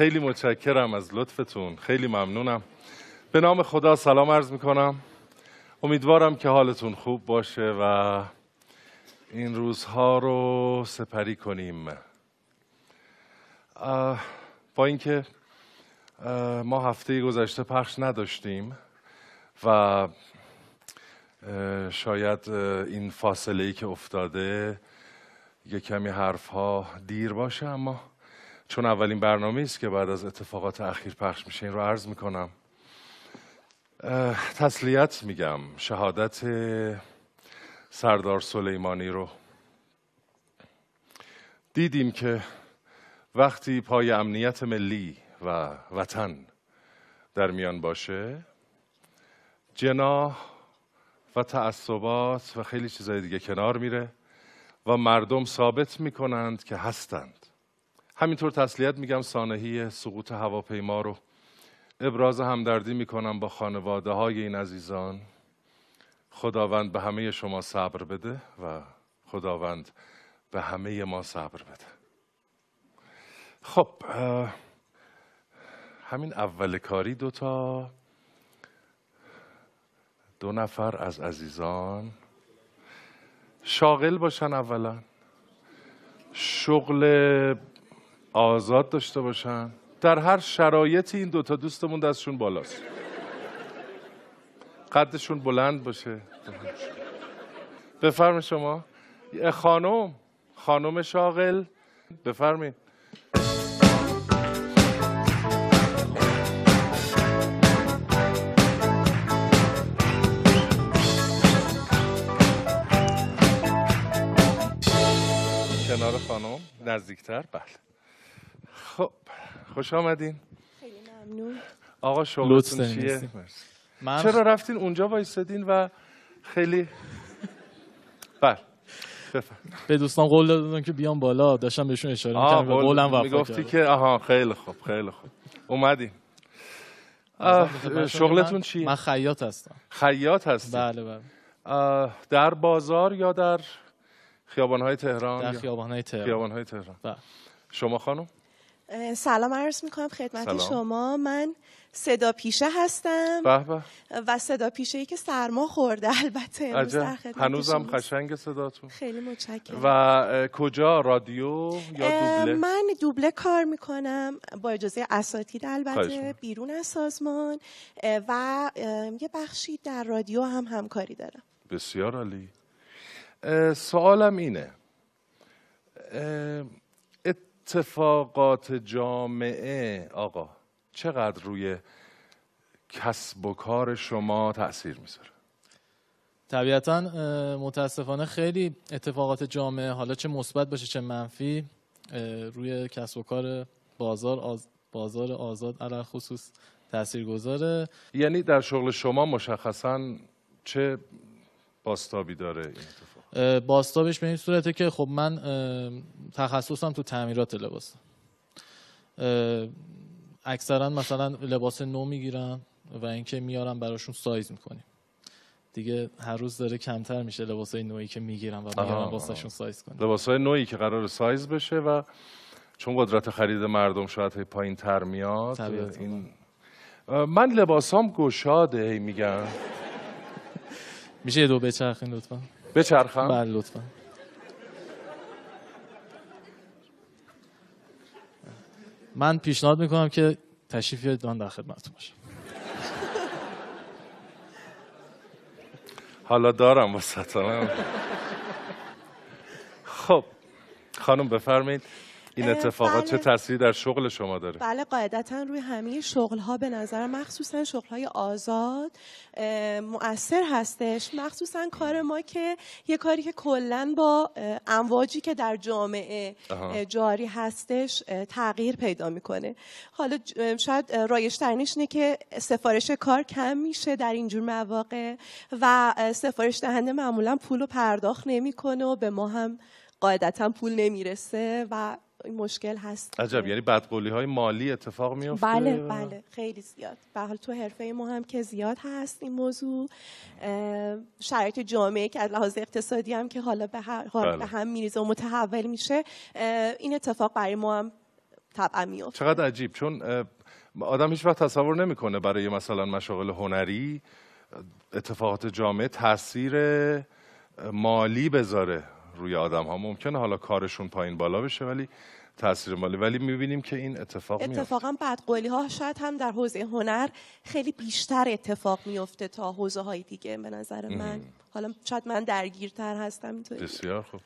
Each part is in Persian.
خیلی متشکرم از لطفتون خیلی ممنونم به نام خدا سلام عرض میکنم امیدوارم که حالتون خوب باشه و این روزها رو سپری کنیم با اینکه ما هفته گذشته پخش نداشتیم و شاید این فاصله ای که افتاده یه کمی حرف دیر باشه اما چون اولین برنامه است که بعد از اتفاقات اخیر پخش میشه این رو عرض میکنم تسلیت میگم شهادت سردار سلیمانی رو دیدیم که وقتی پای امنیت ملی و وطن در میان باشه جناح و تعصبات و خیلی چیزای دیگه کنار میره و مردم ثابت میکنند که هستند همینطور تسلیت میگم سانهی سقوط هواپیما رو ابراز همدردی میکنم با خانواده های این عزیزان خداوند به همه شما صبر بده و خداوند به همه ما صبر بده خب همین اول کاری دوتا دو نفر از عزیزان شاغل باشن اولا شغل آزاد داشته باشن در هر شرایطی این دوتا دوستمون دستشون بالاست قدشون بلند باشه بفرم شما خانم خانم شاغل بفرمین کنار خانم نزدیکتر بله خوش آمدین خیلی ممنون آقا شغلتون چیه من... چرا رفتین اونجا وایستدین و خیلی بله به دوستان قول دادن که بیام بالا داشتم بهشون اشاره میکنم. و قولم وفا گفتی که آها خیلی خوب خیلی خوب اومدیم شغلتون چیه؟ من خیاط هستم خیاط هستی؟ بله بله در بازار یا در های تهران؟ در های تهران تهران بله. شما خانم؟ سلام عرض میکنم خدمت شما من صدا پیشه هستم و صدا پیشه ای که سرما خورده البته هنوز هنوزم خشنگ صداتون خیلی متشکرم و کجا رادیو یا دوبله من دوبله کار میکنم با اجازه اساتید البته بیرون از سازمان و یه بخشی در رادیو هم همکاری دارم بسیار عالی سوالم اینه اتفاقات جامعه آقا چقدر روی کسب و کار شما تاثیر میذاره طبیعتا متاسفانه خیلی اتفاقات جامعه حالا چه مثبت باشه چه منفی روی کسب و کار بازار بازار آزاد علل خصوص تأثیر گذاره یعنی در شغل شما مشخصا چه باستابی داره این باستابش به این صورته که خب من تخصصم تو تعمیرات لباس اکثرا مثلا لباس نو میگیرن و اینکه میارم براشون سایز میکنیم دیگه هر روز داره کمتر میشه لباس های نوعی که میگیرم و میارم باستشون سایز کنم لباس های نوعی که قرار سایز بشه و چون قدرت خرید مردم شاید پایین تر میاد من لباسام گشاده هی میگم میشه دو بچرخین لطفا بچرخم بله لطفا من پیشنهاد میکنم که تشریف بیارید من در خدمتتون باشم حالا دارم واسه خب خانم بفرمایید این اتفاقات چه بله. تأثیری در شغل شما داره بله قاعدتا روی همه شغل ها به نظر مخصوصا شغل های آزاد مؤثر هستش مخصوصا کار ما که یه کاری که کلا با امواجی که در جامعه جاری هستش تغییر پیدا میکنه حالا شاید رایش ترینش اینه که سفارش کار کم میشه در اینجور مواقع و سفارش دهنده معمولا پول رو پرداخت نمیکنه و به ما هم قاعدتا پول نمیرسه و مشکل هست عجب آره. یعنی بدقولی های مالی اتفاق میفته بله بله خیلی زیاد به حال تو حرفه ما هم که زیاد هست این موضوع شرایط جامعه که از لحاظ اقتصادی هم که حالا به, هر حال بله. به هم میریزه و متحول میشه این اتفاق برای ما هم طبعا میفته چقدر عجیب چون آدم هیچ وقت تصور نمیکنه برای مثلا مشاغل هنری اتفاقات جامعه تاثیر مالی بذاره روی آدم ها ممکنه حالا کارشون پایین بالا بشه ولی تاثیر مالی ولی میبینیم که این اتفاق میفته اتفاقا قولی ها شاید هم در حوزه هنر خیلی بیشتر اتفاق میفته تا حوزه های دیگه به نظر من ام. حالا شاید من درگیرتر هستم اینطوری بسیار خوب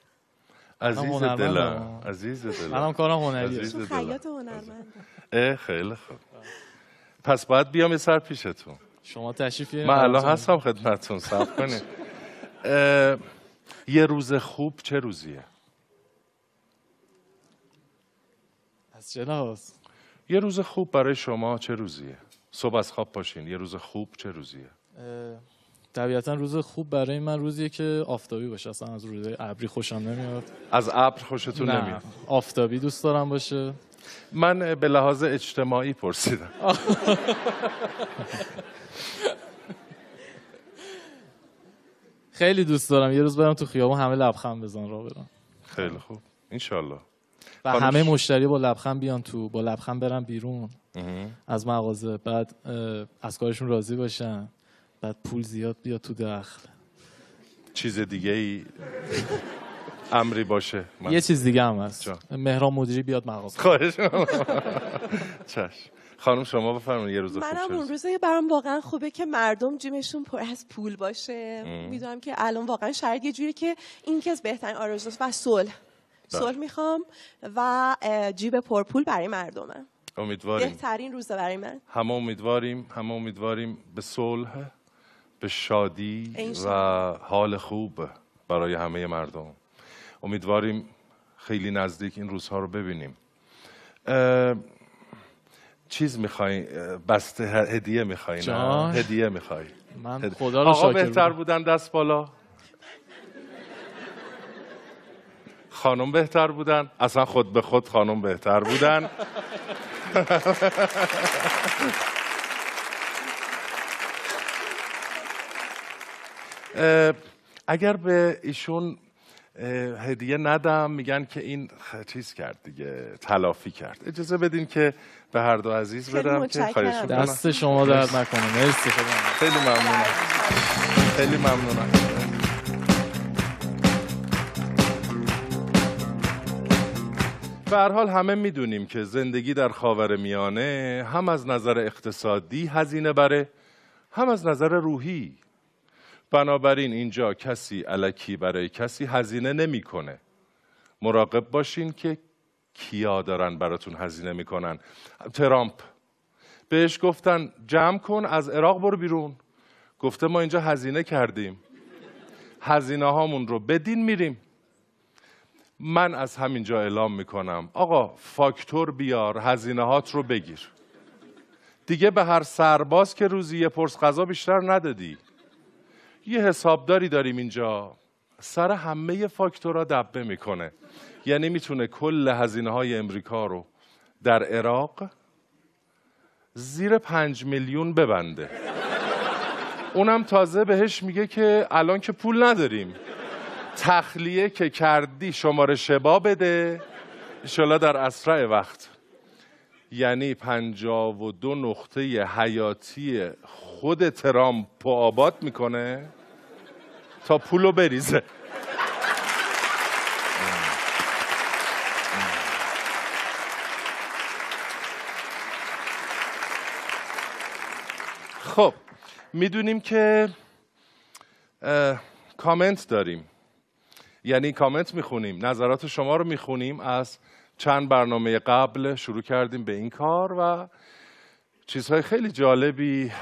عزیز دلم عزیز دلم منم کارم هنریه خیاط هنرمند خیلی خوب پس باید بیام یه سر پیشتون شما تشریف من الان هستم خدمتتون صبر کنید یه روز خوب چه روزیه از یه روز خوب برای شما چه روزیه صبح از خواب پاشین یه روز خوب چه روزیه طبیعتا روز خوب برای من روزیه که آفتابی باشه اصلا از روز ابری خوشم نمیاد از ابر خوشتون نه. نمیاد آفتابی دوست دارم باشه من به لحاظ اجتماعی پرسیدم خیلی دوست دارم یه روز برم تو خیابون همه لبخند بزن رو برم خیلی خوب انشالله و همه مشتری با لبخند بیان تو با لبخند برن بیرون از مغازه بعد از کارشون راضی باشن بعد پول زیاد بیاد تو داخل. چیز دیگه ای امری باشه یه چیز دیگه هم هست مهران مدیری بیاد مغازه خواهش چشم خانم شما بفرمایید یه روز خوب منم اون روزه برام واقعا خوبه که مردم جیمشون پر از پول باشه میدونم که الان واقعا شرایط یه جوریه که این که از بهترین آرزوست و صلح بله. صلح میخوام و جیب پر پول برای مردمه امیدواریم بهترین روز برای من همه امیدواریم همه امیدواریم به صلح به شادی و حال خوب برای همه مردم امیدواریم خیلی نزدیک این روزها رو ببینیم چیز میخوای بسته هدیه میخوای نه هدیه میخوای من خدا رو آقا بهتر بودن دست بالا خانم بهتر بودن اصلا خود به خود خانم بهتر بودن اگر به ایشون هدیه ندم میگن که این چیز کرد دیگه تلافی کرد اجازه بدین که به هر دو عزیز بدم که خواهش دست شما درد نکنه مرسی خیلی ممنونم خیلی ممنونم به حال همه میدونیم که زندگی در خاور میانه هم از نظر اقتصادی هزینه بره هم از نظر روحی بنابراین اینجا کسی علکی برای کسی هزینه نمیکنه مراقب باشین که کیا دارن براتون هزینه میکنن ترامپ بهش گفتن جمع کن از عراق برو بیرون گفته ما اینجا هزینه کردیم هزینه هامون رو بدین میریم من از همینجا اعلام میکنم آقا فاکتور بیار هزینه هات رو بگیر دیگه به هر سرباز که روزی یه پرس غذا بیشتر ندادی یه حسابداری داریم اینجا سر همه فاکتورها دبه میکنه یعنی میتونه کل هزینه های امریکا رو در عراق زیر پنج میلیون ببنده اونم تازه بهش میگه که الان که پول نداریم تخلیه که کردی شماره شبا بده شلا در اسرع وقت یعنی پنجا و دو نقطه حیاتی خود ترامپ آباد میکنه تا پولو بریزه خب میدونیم که کامنت داریم یعنی کامنت میخونیم نظرات شما رو میخونیم از چند برنامه قبل شروع کردیم به این کار و چیزهای خیلی جالبی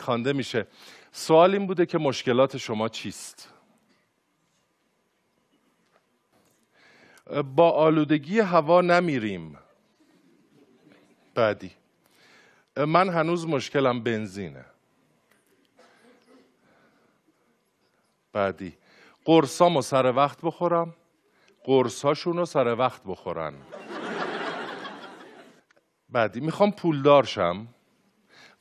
خوانده میشه سوال این بوده که مشکلات شما چیست با آلودگی هوا نمیریم بعدی من هنوز مشکلم بنزینه بعدی قرصامو سر وقت بخورم قرص رو سر وقت بخورن بعدی میخوام پولدار شم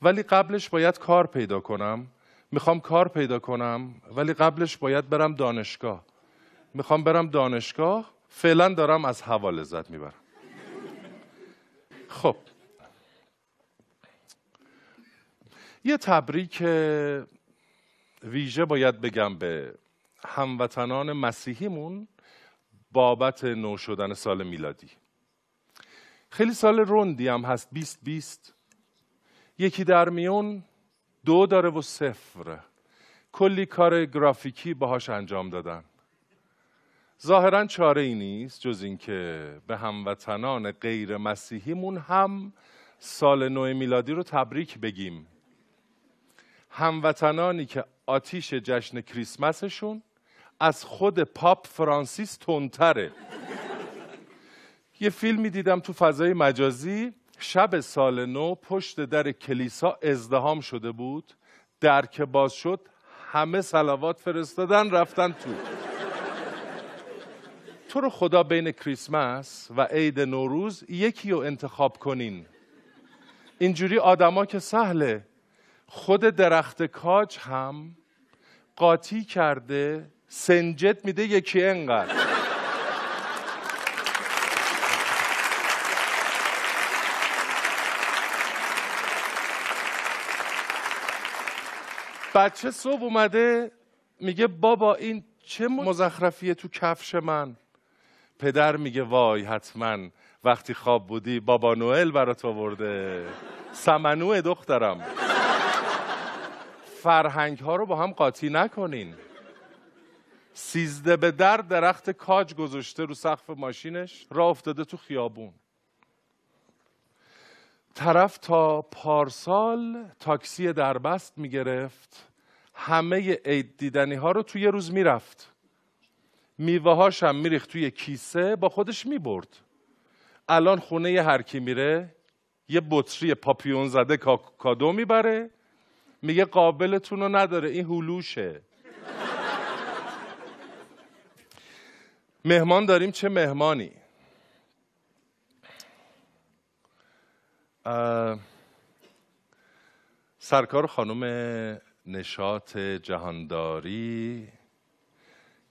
ولی قبلش باید کار پیدا کنم میخوام کار پیدا کنم ولی قبلش باید برم دانشگاه میخوام برم دانشگاه فعلا دارم از هوا لذت میبرم خب یه تبریک ویژه باید بگم به هموطنان مسیحیمون بابت نو شدن سال میلادی خیلی سال رندی هم هست بیست بیست یکی در میون دو داره و صفر کلی کار گرافیکی باهاش انجام دادن ظاهرا چاره ای نیست جز اینکه به هموطنان غیر مسیحیمون هم سال نو میلادی رو تبریک بگیم هموطنانی که آتیش جشن کریسمسشون از خود پاپ فرانسیس تونتره. یه فیلمی دیدم تو فضای مجازی شب سال نو پشت در کلیسا ازدهام شده بود در که باز شد همه سلوات فرستادن رفتن تو تو رو خدا بین کریسمس و عید نوروز یکی رو انتخاب کنین اینجوری آدما که سهله خود درخت کاج هم قاطی کرده سنجت میده یکی انقدر بچه صبح اومده میگه بابا این چه مزخرفیه تو کفش من پدر میگه وای حتما وقتی خواب بودی بابا نوئل برات آورده سمنوه دخترم فرهنگ ها رو با هم قاطی نکنین سیزده به در درخت کاج گذاشته رو سقف ماشینش را افتاده تو خیابون طرف تا پارسال تاکسی دربست میگرفت همه عید دیدنی ها رو توی یه روز میرفت میوه هاش هم میریخت توی کیسه با خودش میبرد الان خونه هر کی میره یه بطری پاپیون زده کادو میبره میگه قابلتون رو نداره این حلوشه. مهمان داریم چه مهمانی سرکار خانم نشاط جهانداری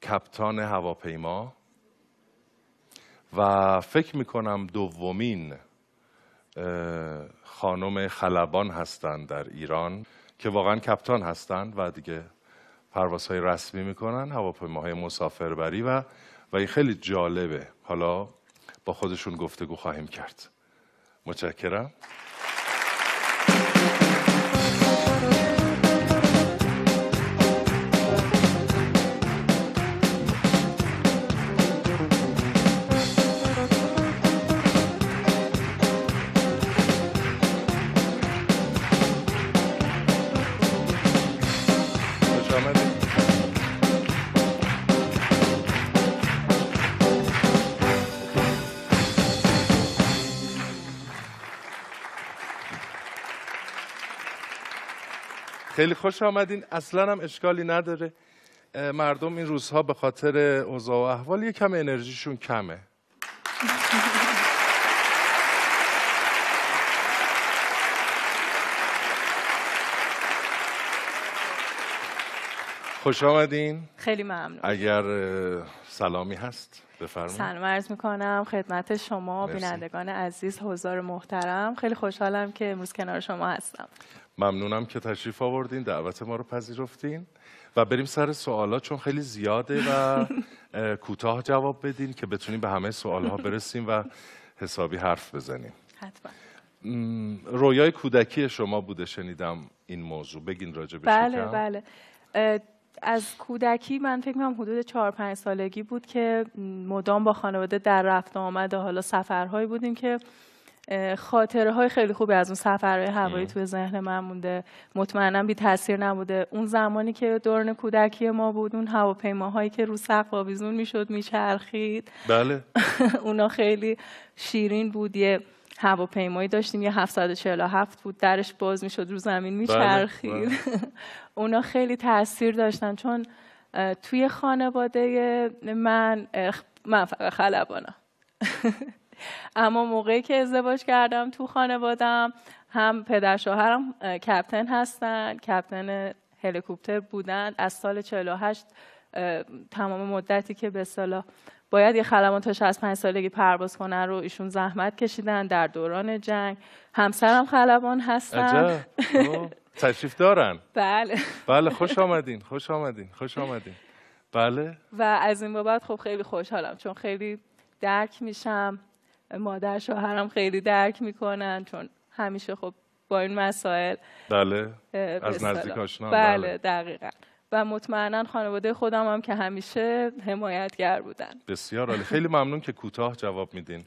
کپتان هواپیما و فکر می‌کنم دومین خانم خلبان هستند در ایران که واقعا کپتان هستند و دیگه پروازهای رسمی میکنن هواپیماهای مسافربری و و این خیلی جالبه حالا با خودشون گفتگو خواهیم کرد متشکرم خیلی خوش آمدین اصلا هم اشکالی نداره مردم این روزها به خاطر اوضاع و احوال یه کم انرژیشون کمه خوش آمدین خیلی ممنون اگر سلامی هست بفرمایید سلام عرض میکنم خدمت شما بینندگان عزیز حضار محترم خیلی خوشحالم که امروز کنار شما هستم ممنونم که تشریف آوردین دعوت ما رو پذیرفتین و بریم سر سوالا چون خیلی زیاده و کوتاه جواب بدین که بتونیم به همه ها برسیم و حسابی حرف بزنیم حتما رویای کودکی شما بوده شنیدم این موضوع بگین راجع بهش بله بله از کودکی من فکر کنم حدود 4 پنج سالگی بود که مدام با خانواده در رفت آمد و حالا سفرهایی بودیم که خاطره های خیلی خوبی از اون سفرهای هوایی توی ذهن من مونده مطمئنا بی تاثیر نبوده اون زمانی که دوران کودکی ما بود اون هواپیماهایی که رو سقف آویزون میشد میچرخید بله اونا خیلی شیرین بود یه هواپیمایی داشتیم یه 747 بود درش باز میشد رو زمین میچرخید بله. بله. اونا خیلی تاثیر داشتن چون توی خانواده من من خلبانم اما موقعی که ازدواج کردم تو خانوادم هم پدر شوهرم کپتن هستن کپتن هلیکوپتر بودن از سال 48 تمام مدتی که به سالا باید یه خلبان تا 65 سالگی پرواز کنن رو ایشون زحمت کشیدن در دوران جنگ همسرم خلبان هستن خب، تشریف دارن بله بله خوش آمدین خوش آمدین خوش آمدین بله و از این بابت خب خیلی خوشحالم چون خیلی درک میشم مادر شوهرم خیلی درک میکنن چون همیشه خب با این مسائل بله از نزدیک آشنا بله،, بله, دقیقا و مطمئنا خانواده خودم هم که همیشه حمایتگر بودن بسیار عالی خیلی ممنون که کوتاه جواب میدین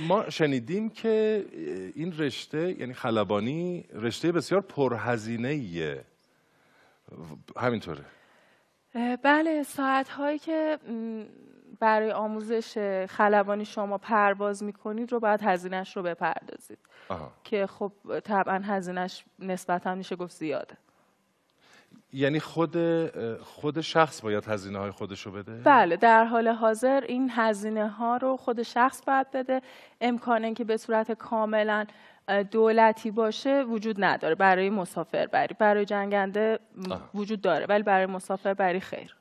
ما شنیدیم که این رشته یعنی خلبانی رشته بسیار پرهزینه همینطوره بله ساعت هایی که برای آموزش خلبانی شما پرواز میکنید رو باید هزینهش رو بپردازید که خب طبعا هزینهش نسبتا میشه گفت زیاده یعنی خود خود شخص باید هزینه های خودش رو بده بله در حال حاضر این هزینه ها رو خود شخص باید بده امکان که به صورت کاملا دولتی باشه وجود نداره برای بری، برای جنگنده وجود داره ولی برای بری خیر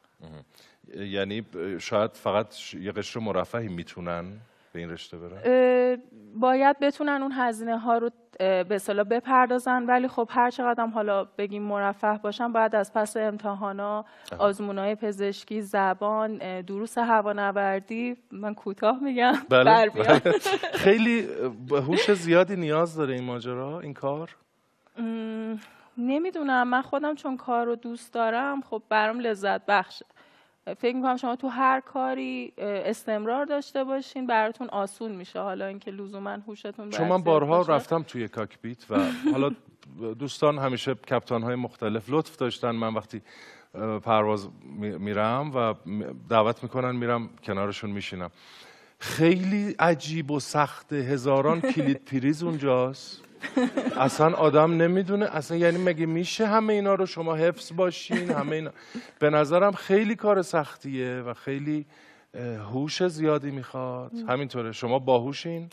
یعنی شاید فقط یه قشر مرفهی میتونن به باید بتونن اون هزینه ها رو به صلاح بپردازن ولی خب هر چقدر هم حالا بگیم مرفه باشن باید از پس امتحانا های پزشکی زبان دروس هوانوردی من کوتاه میگم بله، بله. خیلی هوش زیادی نیاز داره این ماجرا این کار نمیدونم من خودم چون کار رو دوست دارم خب برام لذت بخشه فکر میکنم شما تو هر کاری استمرار داشته باشین براتون آسون میشه حالا اینکه لزوما هوشتون چون من بارها رفتم توی کاکپیت و حالا دوستان همیشه کپتان های مختلف لطف داشتن من وقتی پرواز میرم و دعوت میکنن میرم کنارشون میشینم خیلی عجیب و سخت هزاران کلید پریز اونجاست اصلا آدم نمیدونه اصلا یعنی مگه میشه همه اینا رو شما حفظ باشین همه اینا به نظرم خیلی کار سختیه و خیلی هوش زیادی میخواد همینطوره شما باهوشین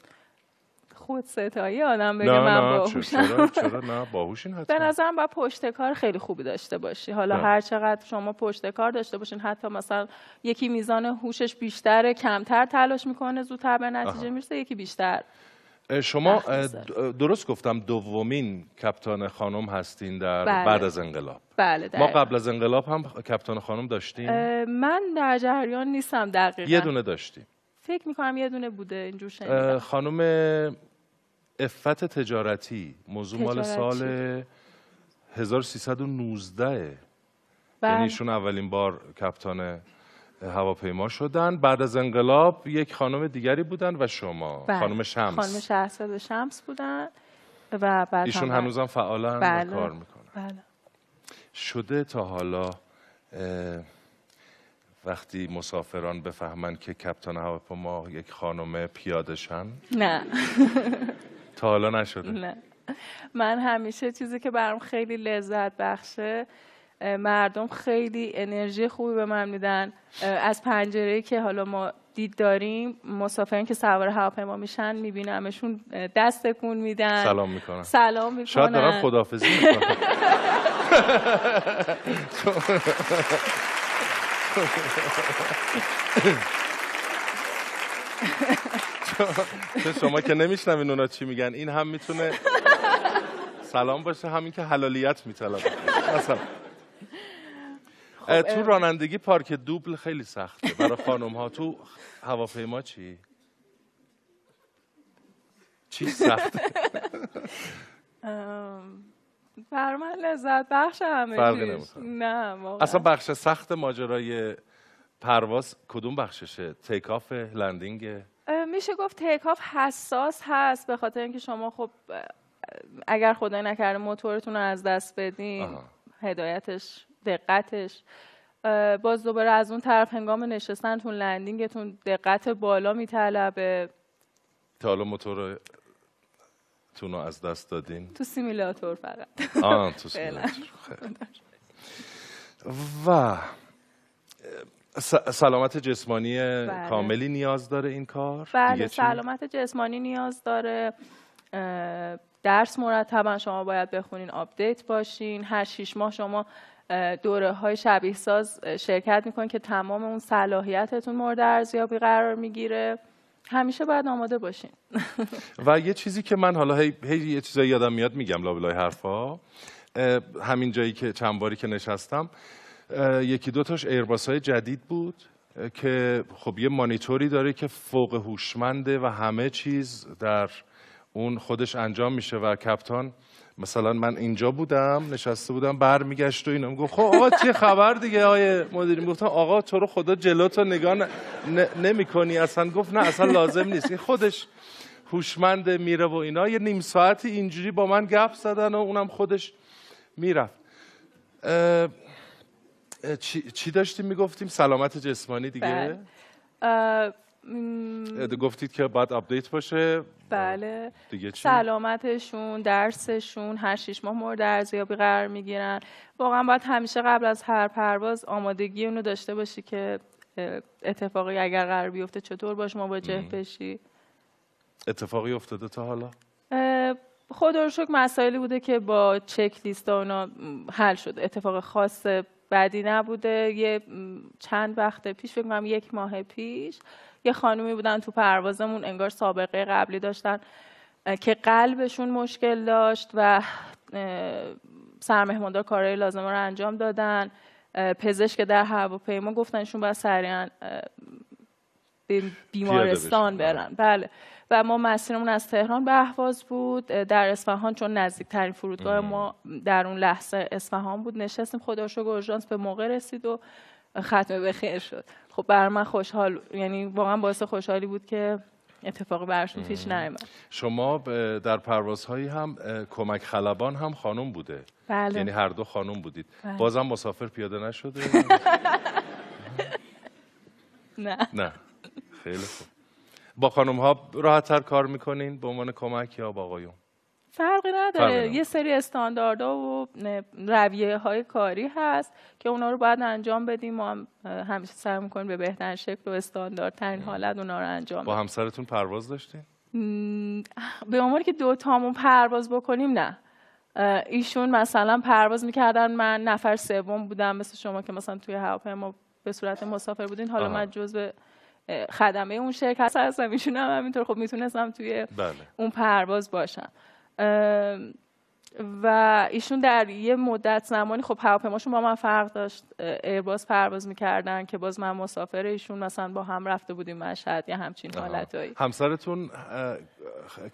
خود ستایی آدم بگه نه من باهوشم به نظرم با پشت کار خیلی خوبی داشته باشی حالا نه. هر چقدر شما پشت کار داشته باشین حتی مثلا یکی میزان هوشش بیشتره کمتر تلاش میکنه زودتر به نتیجه میرسه یکی بیشتر شما درست گفتم دومین کپتان خانم هستین در بله. بعد از انقلاب بله ما قبل از انقلاب هم کپتان خانم داشتیم من در جریان نیستم دقیقا یه دونه داشتیم فکر میکنم یه دونه بوده اینجور خانم افت تجارتی موضوع مال سال 1319 یعنی بله. یعنی اولین بار کپتان هواپیما شدن بعد از انقلاب یک خانم دیگری بودن و شما بله. خانم شمس خانم شهرزاد شمس بودن و بعد ایشون هم هنوزم فعالن بله. کار میکنن بله. شده تا حالا وقتی مسافران بفهمن که کپتان هواپیما یک خانم پیادشن نه تا حالا نشده نه من همیشه چیزی که برام خیلی لذت بخشه مردم خیلی انرژی خوبی به من میدن از پنجره که حالا ما دید داریم مسافرین که سوار هواپیما میشن میبینمشون دست تکون میدن سلام میکنن سلام میکنن شاید دارم خدافظی میکنن شما که نمیشنوین اونا چی میگن این هم میتونه سلام باشه همین که حلالیت میطلبه خب، تو رانندگی پارک دوبل خیلی سخته برای خانم ها تو هواپیما چی؟ چی سخته؟ بر من لذت بخش همه نه اصلا بخش سخت ماجرای پرواز کدوم بخششه؟ تیکاف لندینگه؟ میشه گفت تیکاف حساس هست به خاطر اینکه شما خب اگر خدای نکرده موتورتون رو از دست بدین هدایتش دقتش باز دوباره از اون طرف هنگام نشستنتون لندینگتون دقت بالا میطلبه تا حالا موتور رو از دست دادین تو سیمیلاتور فقط آه تو سیمیلاتور و سلامت جسمانی بله. کاملی نیاز داره این کار بله سلامت جسمانی نیاز داره درس مرتبا شما باید بخونین آپدیت باشین هر شیش ماه شما دوره های شبیه ساز شرکت میکنید که تمام اون صلاحیتتون مورد ارزیابی قرار میگیره همیشه باید آماده باشین و یه چیزی که من حالا هی, یه چیزایی یادم میاد میگم لابلای حرفا همین جایی که چند باری که نشستم یکی دوتاش ایرباس های جدید بود که خب یه مانیتوری داره که فوق هوشمنده و همه چیز در اون خودش انجام میشه و کپتان مثلا من اینجا بودم نشسته بودم برمیگشت و اینا میگفت خب آقا چه خبر دیگه آیه مدیری گفتم آقا تو رو خدا جلو تو نگاه ن... نمیکنی اصلا گفت نه اصلا لازم نیست این خودش هوشمند میره و اینا یه نیم ساعتی اینجوری با من گپ زدن و اونم خودش میرفت چی... چی داشتیم میگفتیم سلامت جسمانی دیگه بله. گفتید که بعد آپدیت باشه بله سلامتشون درسشون هر شش ماه مورد ارزیابی قرار میگیرن واقعا باید همیشه قبل از هر پرواز آمادگی اونو داشته باشی که اتفاقی اگر قرار بیفته چطور باش مواجه بشی اتفاقی افتاده تا حالا خود شک مسائلی بوده که با چک لیست اونا حل شد اتفاق خاص بعدی نبوده یه چند وقت پیش فکر کنم یک ماه پیش یه خانومی بودن تو پروازمون انگار سابقه قبلی داشتن که قلبشون مشکل داشت و سرمهماندار کارهای لازمه رو انجام دادن پزشک در هواپیما ایشون باید سریعا به بیمارستان برن بله و ما مسیرمون از تهران به اهواز بود در اصفهان چون نزدیکترین فرودگاه ما در اون لحظه اصفهان بود نشستیم خدا شکر به موقع رسید و ختم به خیر شد خب بر من خوشحال یعنی واقعا باعث خوشحالی بود که اتفاق برشون پیش نیامد شما در پروازهایی هم کمک خلبان هم خانم بوده بله. یعنی هر دو خانم بودید بله. بازم مسافر پیاده نشده نه نه خیلی خوب با خانم ها راحت تر کار میکنین به عنوان کمک یا با آقایون فرقی نداره یه سری ها و رویه های کاری هست که اونا رو باید انجام بدیم ما همیشه سعی میکنیم به بهترین شکل و استانداردترین حالت اونا رو انجام بدیم با همسرتون پرواز داشتین به عنوان که دو تامون پرواز بکنیم نه ایشون مثلا پرواز میکردن من نفر سوم بودم مثل شما که مثلا توی هواپیما به صورت مسافر بودین حالا آها. من به خدمه اون شرکت هستم ایشون هم همینطور خب میتونستم توی بله. اون پرواز باشم و ایشون در یه مدت زمانی خب هواپیماشون با من فرق داشت ایرباز پرواز میکردن که باز من مسافر ایشون مثلا با هم رفته بودیم مشهد یا همچین حالتهایی همسرتون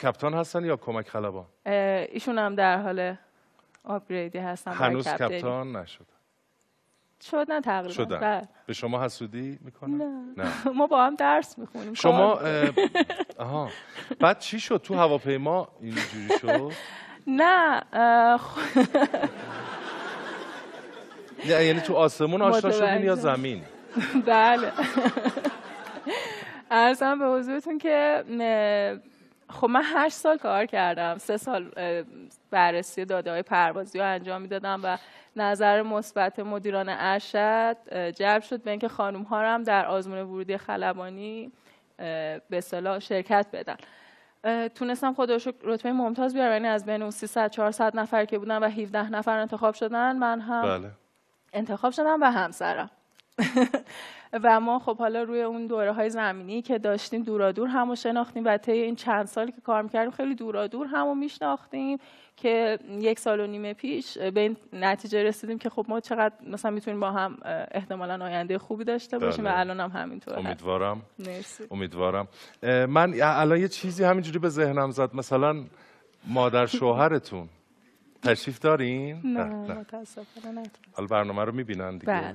کپتان هستن یا کمک خلبان ایشون هم در حال آپگریدی هستن هنوز کپتان نشد شدن تقریبا شدن. بله. به شما حسودی میکنه؟ نه. ما با هم درس میخونیم شما بعد چی شد تو هواپیما اینجوری شد؟ نه یعنی تو آسمون آشنا شدین یا زمین؟ بله ارزم به حضورتون که خب من هشت سال کار کردم سه سال بررسی داده های پروازی رو انجام میدادم و نظر مثبت مدیران ارشد جلب شد به اینکه خانم ها هم در آزمون ورودی خلبانی به صلاح شرکت بدن تونستم خودش رتبه ممتاز بیارم یعنی از بین اون 300 400 نفر که بودن و 17 نفر انتخاب شدن من هم بله. انتخاب شدم و همسرم و ما خب حالا روی اون دوره های زمینی که داشتیم دورادور همو شناختیم و طی این چند سال که کار میکردیم خیلی دورادور همو میشناختیم که یک سال و نیم پیش به این نتیجه رسیدیم که خب ما چقدر مثلا میتونیم با هم احتمالا آینده خوبی داشته بله. باشیم و الان هم همینطوره امیدوارم مرسی. امیدوارم من الان یه چیزی همینجوری به ذهنم زد مثلا مادر شوهرتون تشریف دارین؟ نه, نه. برنامه رو میبینن دیگه بله.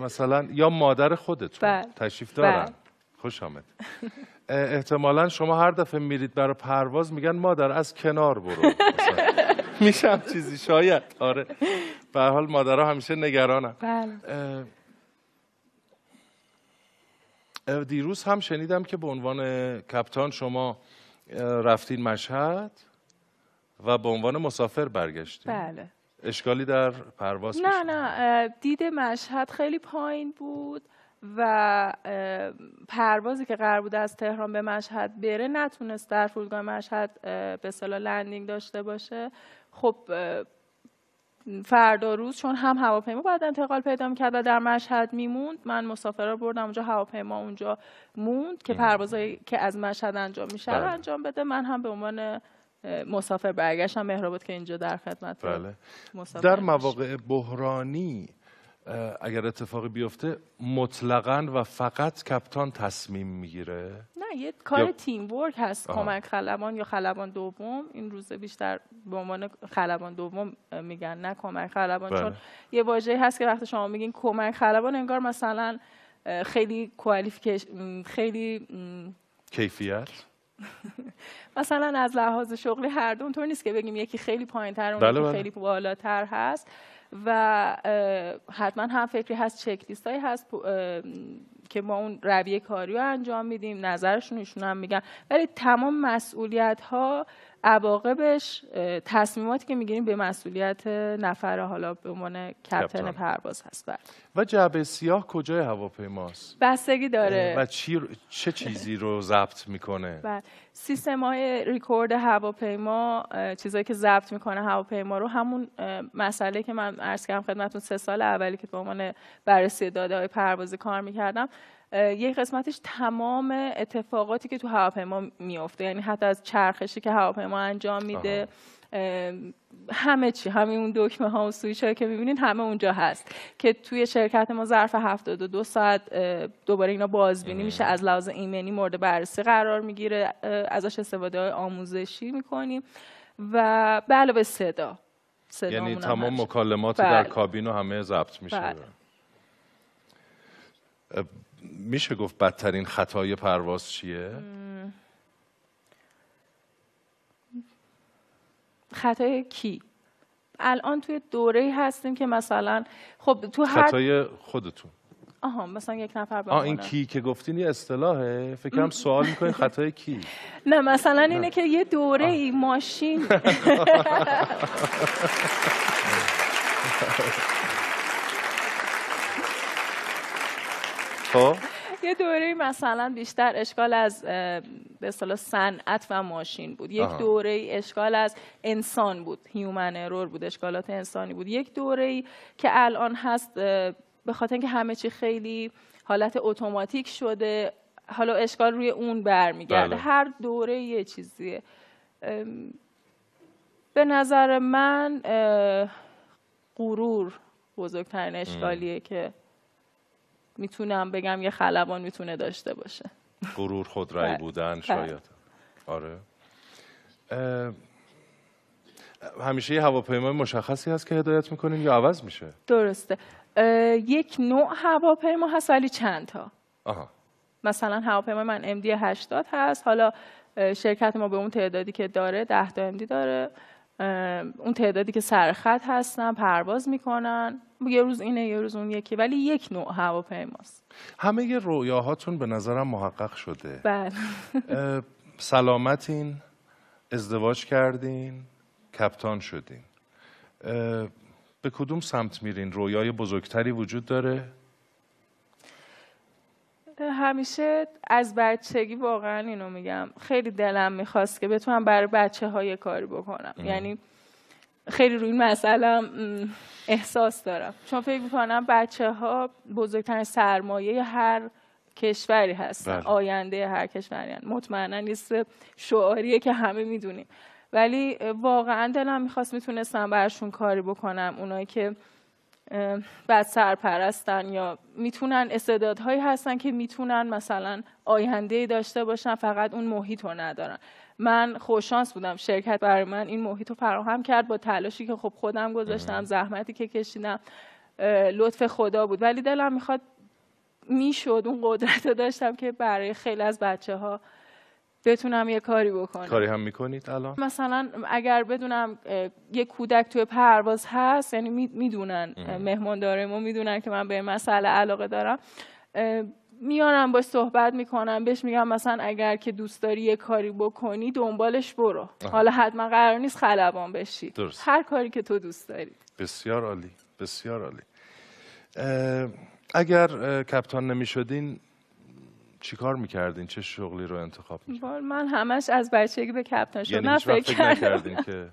مثلا یا مادر خودتون بله. تشریف دارن بله. خوش آمد احتمالا شما هر دفعه میرید برای پرواز میگن مادر از کنار برو میشم چیزی شاید آره به حال مادرها همیشه نگرانم بله. دیروز هم شنیدم که به عنوان کپتان شما رفتین مشهد و به عنوان مسافر برگشتین بله اشکالی در پرواز نه نه دید مشهد خیلی پایین بود و پروازی که قرار بود از تهران به مشهد بره نتونست در فرودگاه مشهد به صلاح لندینگ داشته باشه خب فردا روز چون هم هواپیما باید انتقال پیدا میکرد و در مشهد میموند من مسافرا بردم اونجا هواپیما اونجا موند که پروازهایی که از مشهد انجام میشه بله. انجام بده من هم به عنوان مسافر برگشت هم مهرا که اینجا در خدمت بله. در مواقع بحرانی اگر اتفاقی بیفته مطلقا و فقط کپتان تصمیم میگیره نه یه کار یا... تیم ورک هست کمک خلبان یا خلبان دوم این روزه بیشتر به عنوان خلبان دوم میگن نه کمک خلبان بله. چون یه واژه‌ای هست که وقتی شما میگین کمک خلبان انگار مثلا خیلی کوالیفیکیشن خیلی کیفیت مثلا از لحاظ شغلی هر دو اونطور نیست که بگیم یکی خیلی تر اون بله، یکی بله. خیلی بالاتر هست و حتما هم فکری هست چک هایی هست که ما اون رویه کاری رو انجام میدیم نظرشون ایشون هم میگن ولی تمام مسئولیت ها عواقبش تصمیماتی که میگیریم به مسئولیت نفر حالا به عنوان کپتن پرواز هست بر. بله. و جعبه سیاه کجای هواپیماست بستگی داره و چی چه چیزی رو ضبط میکنه و بله. سیستم های ریکورد هواپیما چیزایی که ضبط میکنه هواپیما رو همون مسئله که من عرض کردم خدمتتون سه سال اولی که به عنوان بررسی داده های پروازی کار میکردم یک قسمتش تمام اتفاقاتی که تو هواپیما میفته یعنی حتی از چرخشی که هواپیما انجام میده همه چی همین اون دکمه ها و سویچ که میبینین همه اونجا هست که توی شرکت ما ظرف دو ساعت دوباره اینا بازبینی میشه از لحاظ ایمنی مورد بررسی قرار میگیره ازش استفاده های آموزشی میکنیم و به علاوه صدا یعنی تمام مکالمات در بله. کابین همه ضبط میشه بله. میشه گفت بدترین خطای پرواز چیه؟ خطای کی؟ الان توی دوره هستیم که مثلا خب تو هر خطای خودتون آها مثلا یک نفر بمونه این کی که گفتین یه اصطلاحه فکر کنم سوال میکنین خطای کی نه مثلا اینه که یه دوره ای ماشین خب. یه دوره مثلا بیشتر اشکال از به اصطلاح صنعت و ماشین بود یک دوره دوره اشکال از انسان بود هیومن ارور بود اشکالات انسانی بود یک دوره که الان هست به خاطر اینکه همه چی خیلی حالت اتوماتیک شده حالا اشکال روی اون برمیگرده میگرده بله. هر دوره یه چیزیه به نظر من غرور بزرگترین اشکالیه که میتونم بگم یه خلبان میتونه داشته باشه غرور خود رای بله. بودن بله. شاید آره همیشه یه هواپیمای مشخصی هست که هدایت میکنین یا عوض میشه درسته یک نوع هواپیما هست ولی چند تا آها. مثلا هواپیما من MD 80 هست حالا شرکت ما به اون تعدادی که داره 10 تا MD داره اون تعدادی که سرخط هستن پرواز میکنن یه روز اینه یه روز اون یکی ولی یک نوع هواپیماست همه رویاهاتون به نظرم محقق شده بله سلامتین ازدواج کردین کپتان شدین به کدوم سمت میرین رویای بزرگتری وجود داره همیشه از بچگی واقعا اینو میگم خیلی دلم میخواست که بتونم برای بچه های کاری بکنم یعنی خیلی روی این مسئله احساس دارم چون فکر میکنم بچه ها بزرگترین سرمایه هر کشوری هستن بله. آینده هر کشوری هست. مطمئنا نیست شعاریه که همه میدونیم ولی واقعا دلم میخواست میتونستم برشون کاری بکنم اونایی که بد سرپرستن یا میتونن استعدادهایی هستن که میتونن مثلا آینده داشته باشن فقط اون محیط رو ندارن من خوششانس بودم شرکت برای من این محیط رو فراهم کرد با تلاشی که خب خودم گذاشتم زحمتی که کشیدم لطف خدا بود ولی دلم میخواد میشد اون قدرت رو داشتم که برای خیلی از بچه ها بتونم یه کاری بکنم کاری هم میکنید الان مثلا اگر بدونم یه کودک توی پرواز هست یعنی میدونن داره ما میدونن که من به مسئله علاقه دارم میارم باش صحبت میکنم بهش میگم مثلا اگر که دوست داری یه کاری بکنی دنبالش برو حالا حتما قرار نیست خلبان بشی درست. هر کاری که تو دوست داری بسیار عالی بسیار عالی اگر کپتان نمی چیکار میکردین چه شغلی رو انتخاب میکردین من همش از بچگی به کپتان شدم یعنی فکر, فکر نکردین که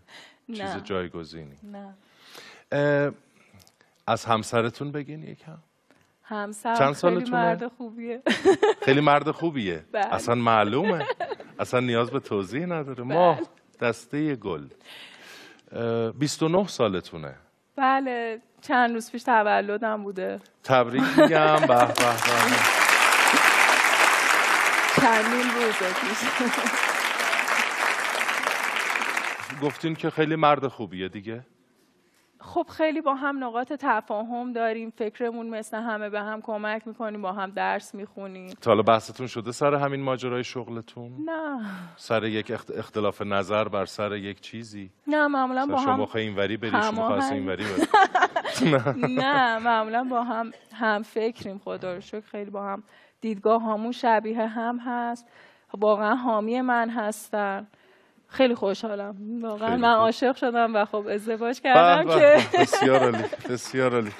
چیز جایگزینی نه از همسرتون بگین یکم همسر چند خیلی مرد خوبیه خیلی مرد خوبیه بله. اصلا معلومه اصلا نیاز به توضیح نداره بله. ما دسته گل 29 سالتونه بله چند روز پیش تولدم بوده تبریک میگم به به چندین روز گفتین که خیلی مرد خوبیه دیگه خب خیلی با هم نقاط تفاهم داریم فکرمون مثل همه به هم کمک میکنیم با هم درس میخونیم تا حالا بحثتون شده سر همین ماجرای شغلتون نه سر یک اختلاف نظر بر سر یک چیزی نه معمولا با هم شما اینوری بری شما اینوری نه معمولا با هم هم فکریم خدا رو شکر خیلی با هم دیدگاه هامون شبیه هم هست واقعا حامی من هستن خیلی خوشحالم واقعا من عاشق شدم و خب ازدواج کردم بح بح که بسیار عالی بسیار عالی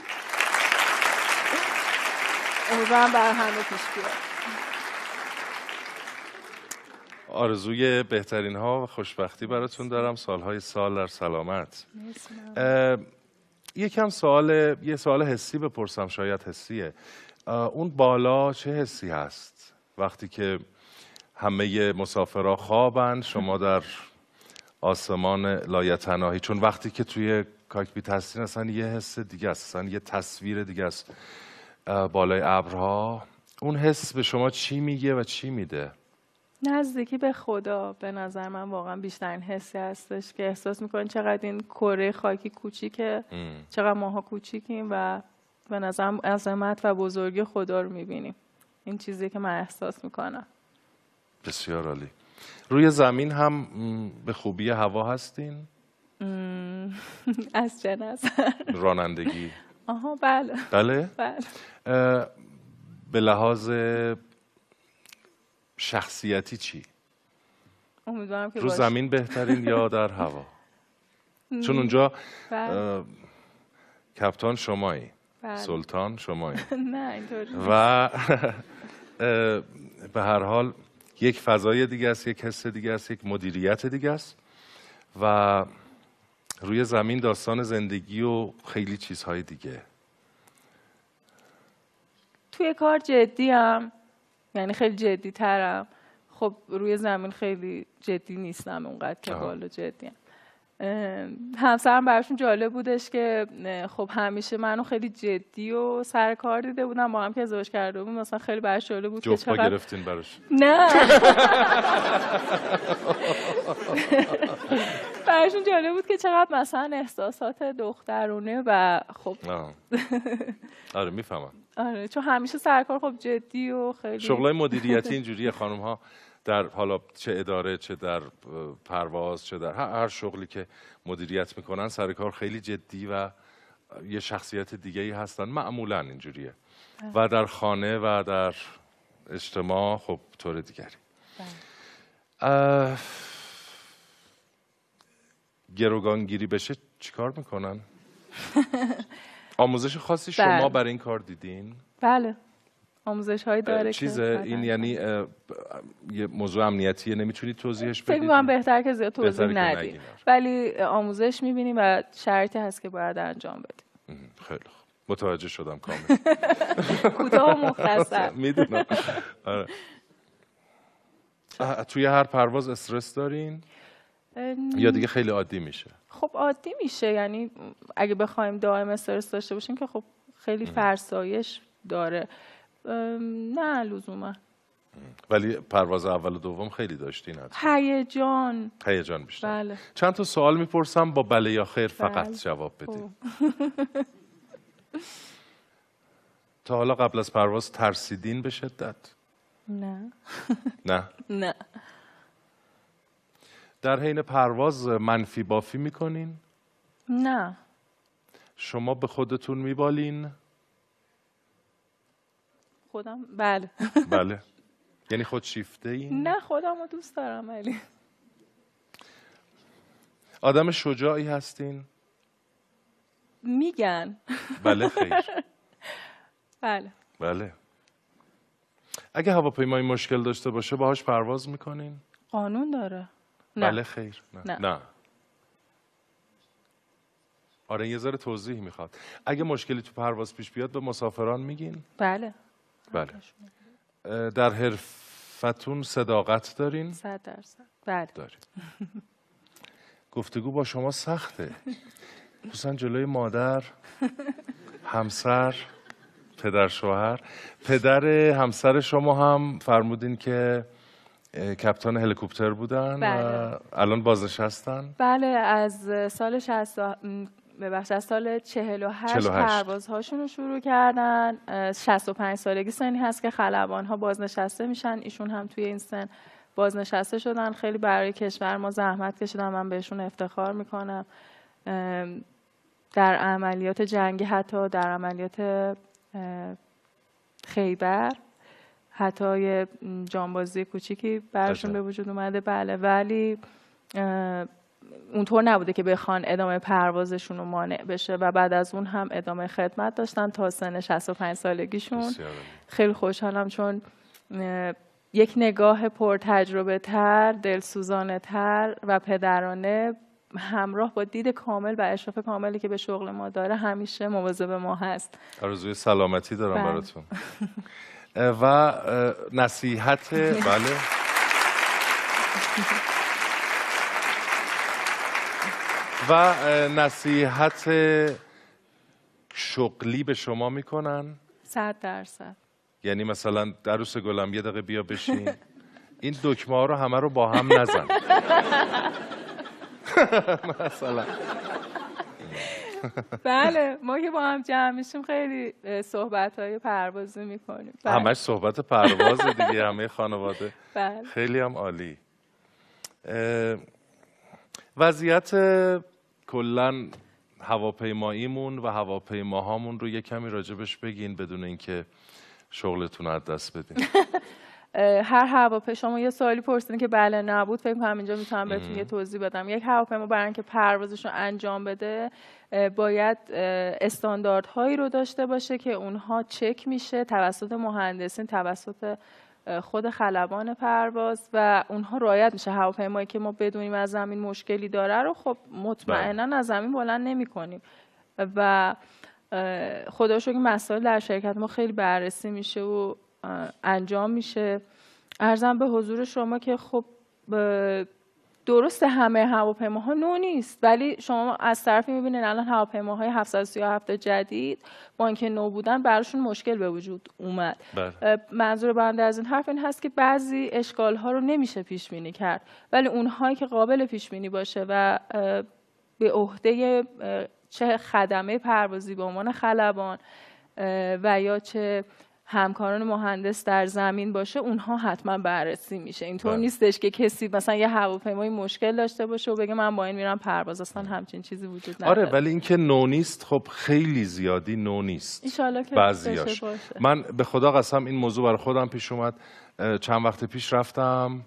امیدوارم بر همه پیش آرزوی بهترین ها و خوشبختی براتون دارم سالهای سال در سلامت یکم سوال یه سوال حسی بپرسم شاید حسیه اون بالا چه حسی هست وقتی که همه مسافرها خوابند شما در آسمان لایتناهی چون وقتی که توی کاکپیت هستین اصلا یه حس دیگه است اصلا یه تصویر دیگه است بالای ابرها اون حس به شما چی میگه و چی میده نزدیکی به خدا به نظر من واقعا بیشترین حسی هستش که احساس میکنین چقدر این کره خاکی کوچیکه چقدر ماها کوچیکیم و به نظرم عظمت و بزرگی خدا رو میبینیم این چیزی که من احساس میکنم بسیار عالی روی زمین هم به خوبی هوا هستین؟ از چه رانندگی آها بله بله؟ بله به لحاظ شخصیتی چی؟ امیدوارم که رو زمین بهترین یا در هوا؟ چون اونجا بله. کپتان شمایی بله. سلطان شما نه اینطوری و به هر حال یک فضای دیگه است یک حس دیگه است یک مدیریت دیگه است و روی زمین داستان زندگی و خیلی چیزهای دیگه توی کار جدی هم یعنی خیلی جدی ترم خب روی زمین خیلی جدی نیستم اونقدر که بالا جدی هم. همسرم براشون جالب بودش که خب همیشه منو خیلی جدی و سر کار دیده بودم با هم که ازدواج کرده بودم مثلا خیلی براش جالب بود جفتا گرفتین براش نه براشون جالب بود که چقدر مثلا احساسات دخترونه و خب آره میفهمم آره چون همیشه سرکار خب جدی و خیلی شغلای مدیریتی اینجوریه خانم ها در حالا چه اداره چه در پرواز چه در هر شغلی که مدیریت میکنن سر کار خیلی جدی و یه شخصیت دیگه ای هستن معمولا اینجوریه بله. و در خانه و در اجتماع خب طور دیگری بله. گیری بشه چیکار میکنن آموزش خاصی شما بله. برای این کار دیدین بله آموزش هایی داره چیز این یعنی یه موضوع امنیتیه نمیتونی توضیحش بدید فکر بهتر که زیاد توضیح ندیم ولی آموزش میبینیم و شرطی هست که باید انجام بدیم خیلی خوب متوجه شدم کامل کوتاه مختصر میدونم آره. توی هر پرواز استرس دارین یا دیگه خیلی عادی میشه خب عادی میشه یعنی اگه بخوایم دائم استرس داشته باشیم که خب خیلی فرسایش داره نه لزوما ولی پرواز اول و دوم خیلی داشتین هیجان هیجان بیشتر بله. چند تا سوال میپرسم با بله یا خیر بله. فقط جواب خب. بدین تا حالا قبل از پرواز ترسیدین به شدت نه نه نه در حین پرواز منفی بافی میکنین نه شما به خودتون میبالین خودم بله بله یعنی خود شیفته ای؟ نه خودم رو دوست دارم آدم شجاعی هستین؟ میگن بله خیر بله بله اگه هواپیمایی مشکل داشته باشه باهاش پرواز میکنین؟ قانون داره نه. بله خیر نه. نه. نه. آره یه ذره توضیح میخواد اگه مشکلی تو پرواز پیش بیاد به مسافران میگین؟ بله بله در حرفتون صداقت دارین؟ صد درصد بله دارین گفتگو با شما سخته خصوصا جلوی مادر همسر پدر شوهر پدر همسر شما هم فرمودین که کپتان هلیکوپتر بودن بله. و الان بازنشستن بله از سال 60 ببخش از سال 48, 48. پروازهاشون رو شروع کردن 65 سالگی سنی هست که خلبان ها بازنشسته میشن ایشون هم توی این سن بازنشسته شدن خیلی برای کشور ما زحمت کشیدن من بهشون افتخار میکنم در عملیات جنگی حتی در عملیات خیبر حتی یه جانبازی کوچیکی برشون به وجود اومده بله ولی اونطور نبوده که بخوان ادامه پروازشون رو مانع بشه و بعد از اون هم ادامه خدمت داشتن تا سن 65 سالگیشون خیلی خوشحالم چون یک نگاه پر تجربه تر، دلسوزانه تر و پدرانه همراه با دید کامل و اشراف کاملی که به شغل ما داره همیشه مواظب ما هست آرزوی سلامتی دارم بله. براتون و نصیحت بله و نصیحت شغلی به شما میکنن؟ صد درصد یعنی مثلا دروس گلم یه دقیقه بیا بشین این دکمه ها رو همه رو با هم نزن مثلا بله ما که با هم جمع میشیم خیلی صحبت های پروازی میکنیم بله. همش صحبت پرواز دیگه همه خانواده بله. خیلی هم عالی وضعیت کلا هواپیماییمون و هواپیماهامون رو یه کمی راجبش بگین بدون اینکه شغلتون از دست بدین هر هواپیما شما یه سوالی پرسیدین که بله نبود فکر کنم اینجا میتونم بهتون یه توضیح بدم یک هواپیما برای اینکه پروازش رو انجام بده باید استانداردهایی رو داشته باشه که اونها چک میشه توسط مهندسین توسط خود خلبان پرواز و اونها رعایت میشه هواپیمایی که ما بدونیم از زمین مشکلی داره رو خب مطمئنا از زمین بلند نمی کنیم و خدا که مسائل در شرکت ما خیلی بررسی میشه و انجام میشه ارزم به حضور شما که خب درست همه هواپیماها نو نیست ولی شما از طرفی میبینین الان هواپیماهای 737 جدید با اینکه نو بودن براشون مشکل به وجود اومد بله. منظور بنده از این حرف این هست که بعضی اشکال ها رو نمیشه پیش بینی کرد ولی اونهایی که قابل پیش بینی باشه و به عهده چه خدمه پروازی به عنوان خلبان و یا چه همکاران مهندس در زمین باشه اونها حتما بررسی میشه اینطور بله. نیستش که کسی مثلا یه هواپیمایی مشکل داشته باشه و بگه من با این میرم پرواز اصلا همچین چیزی وجود نداره آره ولی اینکه نو نیست خب خیلی زیادی نو نیست بعضیاش من به خدا قسم این موضوع برای خودم پیش اومد چند وقت پیش رفتم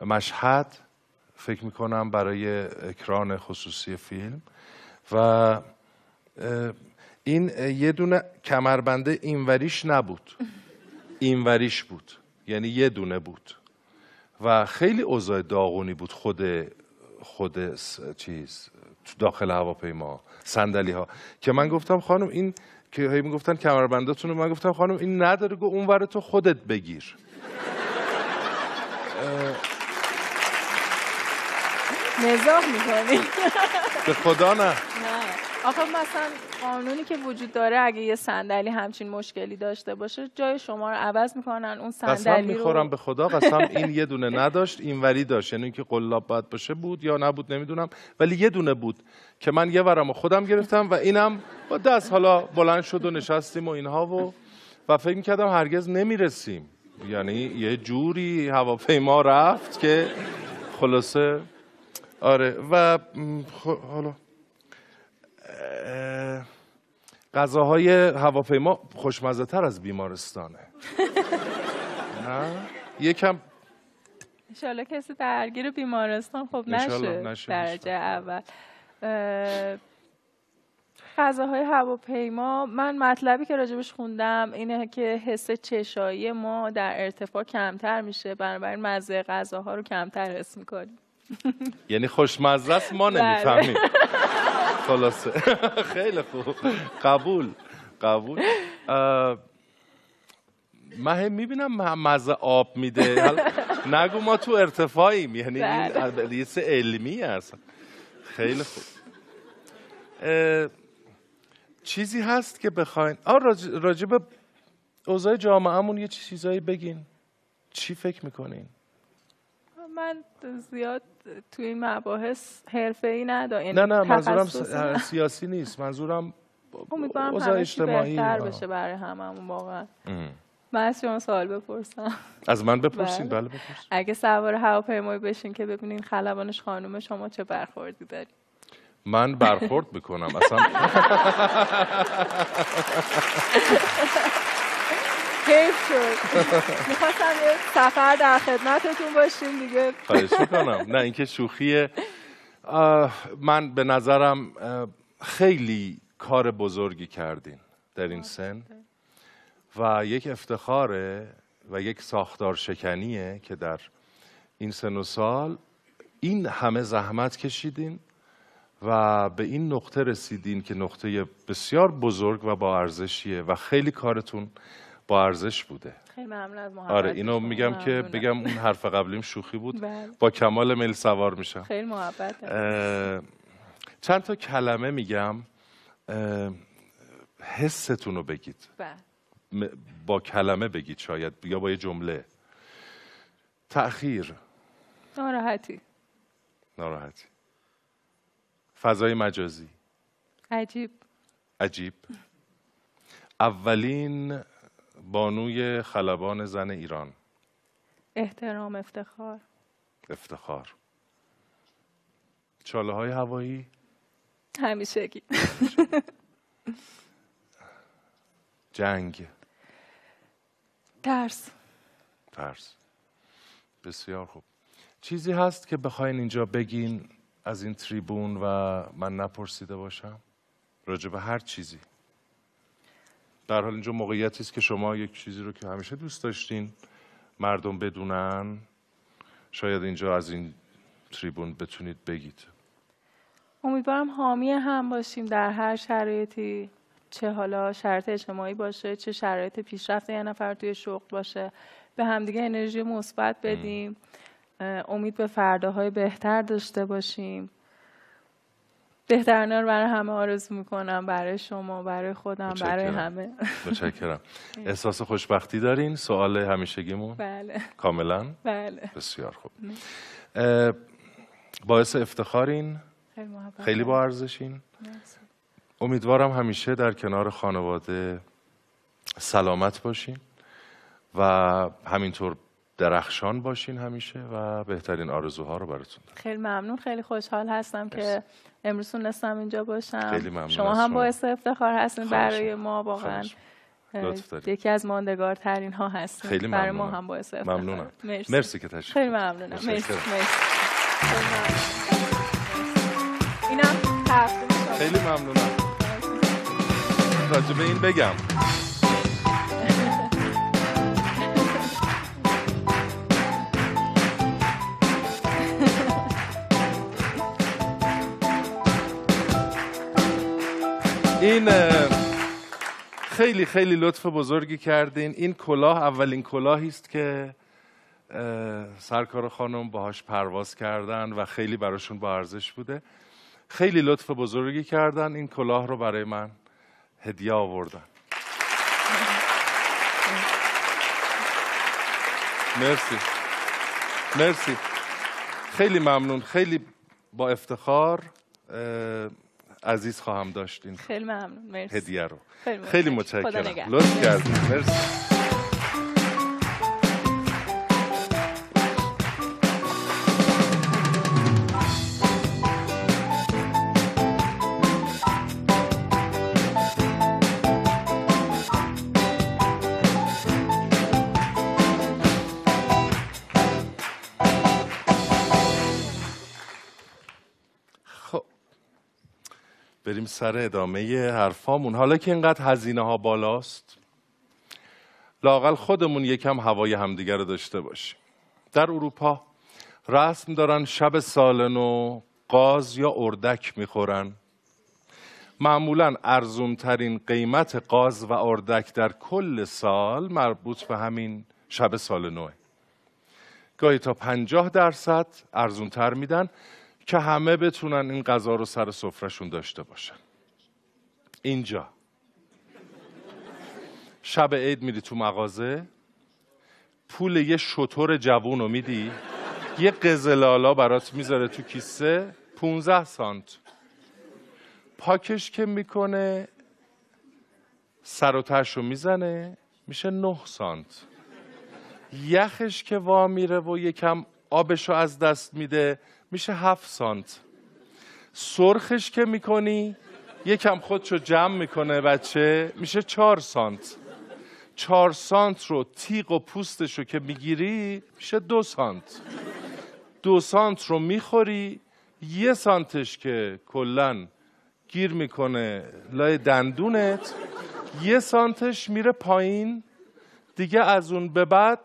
مشهد فکر میکنم برای اکران خصوصی فیلم و این یه دونه کمربنده اینوریش نبود اینوریش بود یعنی یه دونه بود و خیلی اوضاع داغونی بود خود خود چیز تو داخل هواپیما صندلی ها که من گفتم خانم این که هی میگفتن کمربندتون من گفتم خانم این نداره گو اونور تو خودت بگیر نزاح میکنی به خدا نه آقا مثلا قانونی که وجود داره اگه یه صندلی همچین مشکلی داشته باشه جای شما رو عوض میکنن اون صندلی رو میخورم به خدا قسم این یه دونه نداشت این ولی داشت یعنی اینکه قلاب باید باشه بود یا نبود نمیدونم ولی یه دونه بود که من یه ورم خودم گرفتم و اینم با دست حالا بلند شد و نشستیم و اینها و و فکر میکردم هرگز نمیرسیم یعنی یه جوری هواپیما رفت که خلاصه آره و حالا غذاهای هواپیما خوشمزه تر از بیمارستانه نه یکم انشالله کسی درگیر بیمارستان خب نشه, درجه اول غذاهای هواپیما من مطلبی که راجبش خوندم اینه که حس چشایی ما در ارتفاع کمتر میشه بنابراین مزه غذاها رو کمتر حس میکنیم یعنی خوشمزه است ما بله. نمیفهمیم خلاصه خیلی خوب قبول قبول من هم میبینم مزه آب میده نگو ما تو ارتفاعیم یعنی این بله. یه علمی هست خیلی خوب چیزی هست که بخواین آ راجب اوضاع جامعهمون یه چیزایی بگین چی فکر میکنین من زیاد توی این مباحث حرفه ای ندارم یعنی نه نه منظورم سیاسی نیست منظورم امیدوارم اجتماعی بهتر بشه برای هممون واقعا من از شما سوال بپرسم از من بپرسین بله, بله، بپرس. اگه سوار هواپیمایی بشین که ببینین خلبانش خانم شما چه برخوردی داری من برخورد میکنم اصلا حیف شد میخواستم سفر در خدمتتون باشیم دیگه خواهش کنم نه اینکه شوخیه من به نظرم خیلی کار بزرگی کردین در این سن و یک افتخاره و یک ساختار شکنیه که در این سن و سال این همه زحمت کشیدین و به این نقطه رسیدین که نقطه بسیار بزرگ و با ارزشیه و خیلی کارتون با ارزش بوده خیلی آره اینو میگم که بگم اون حرف قبلیم شوخی بود بله. با کمال میل سوار میشم خیلی محبت چند تا کلمه میگم حستون رو بگید بله. با کلمه بگید شاید یا با یه جمله تأخیر ناراحتی ناراحتی فضای مجازی عجیب عجیب اولین بانوی خلبان زن ایران احترام افتخار افتخار چاله های هوایی گی جنگ ترس ترس بسیار خوب چیزی هست که بخواین اینجا بگین از این تریبون و من نپرسیده باشم راجع به هر چیزی در حال اینجا موقعیتی است که شما یک چیزی رو که همیشه دوست داشتین مردم بدونن شاید اینجا از این تریبون بتونید بگید امیدوارم حامی هم باشیم در هر شرایطی چه حالا شرط اجتماعی باشه چه شرایط پیشرفت یه نفر توی شغل باشه به همدیگه انرژی مثبت بدیم امید به فرداهای بهتر داشته باشیم بهترنار برای همه آرزو میکنم برای شما برای خودم برای همه متشکرم احساس خوشبختی دارین سوال همیشگیمون بله کاملا بله بسیار خوب باعث افتخارین خیلی, خیلی با ارزشین امیدوارم همیشه در کنار خانواده سلامت باشین و همینطور درخشان باشین همیشه و بهترین آرزوها رو براتون دارم خیلی ممنون خیلی خوشحال هستم که امروز تونستم اینجا باشم خیلی ممنون شما هم با افتخار هستین برای ما واقعا یکی از ترین ها هست. خیلی برای ما هم با افتخار ممنونم مرسی, مرسی که تشریف خیلی ممنونم مرسی, مرسی. مرسی. خیلی ممنونم راجب این بگم این خیلی خیلی لطف بزرگی کردین این کلاه اولین کلاهی است که سرکار خانم باهاش پرواز کردن و خیلی براشون با ارزش بوده خیلی لطف بزرگی کردن این کلاه رو برای من هدیه آوردن مرسی مرسی خیلی ممنون خیلی با افتخار عزیز خواهم داشت این خیلی ممنون مرسی هدیه رو خیلی, خیلی متشکرم لطف کردید مرسی بریم سر ادامه حرفامون حالا که اینقدر هزینه ها بالاست لاقل خودمون یکم هوای همدیگر رو داشته باشیم در اروپا رسم دارن شب سال نو قاز یا اردک میخورن معمولا ارزونترین قیمت قاز و اردک در کل سال مربوط به همین شب سال نوه گاهی تا پنجاه درصد ارزونتر میدن که همه بتونن این غذا رو سر سفرشون داشته باشن اینجا شب عید میری تو مغازه پول یه شطور جوون رو میدی یه قزلالا برات میذاره تو کیسه پونزه سانت پاکش که میکنه سر و رو میزنه میشه نه سانت یخش که وا میره و یکم آبش رو از دست میده میشه هفت سانت سرخش که میکنی یکم خودشو جمع میکنه بچه میشه چهار سانت چهار سانت رو تیغ و پوستش رو که میگیری میشه دو سانت دو سانت رو میخوری یه سانتش که کلا گیر میکنه لای دندونت یه سانتش میره پایین دیگه از اون به بعد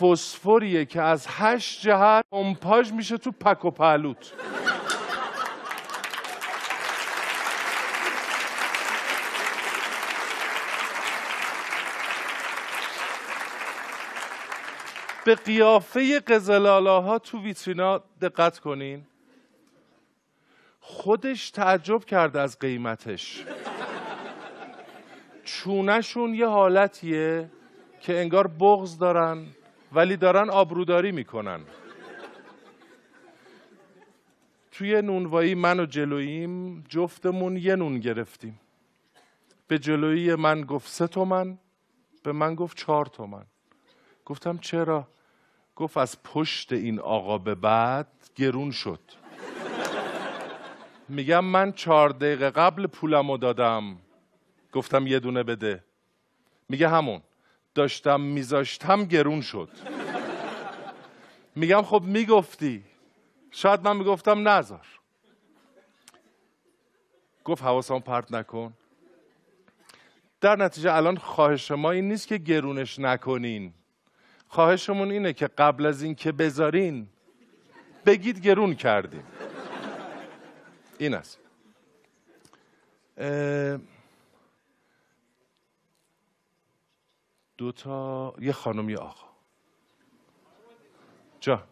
فسفوریه که از هشت جهت پمپاژ میشه تو پک و پهلوت به قیافه قزلالاها تو ویترینا دقت کنین خودش تعجب کرد از قیمتش چونشون یه حالتیه که انگار بغز دارن ولی دارن آبروداری میکنن توی نونوایی من و جلوییم جفتمون یه نون گرفتیم به جلویی من گفت سه تومن به من گفت چهار تومن گفتم چرا گفت از پشت این آقا به بعد گرون شد میگم من چهار دقیقه قبل پولمو دادم گفتم یه دونه بده میگه همون داشتم میذاشتم گرون شد میگم خب میگفتی شاید من میگفتم نذار گفت حواسان پرت نکن در نتیجه الان خواهش ما این نیست که گرونش نکنین خواهشمون اینه که قبل از این که بذارین بگید گرون کردیم این است دو تا یه خانم یه آقا جا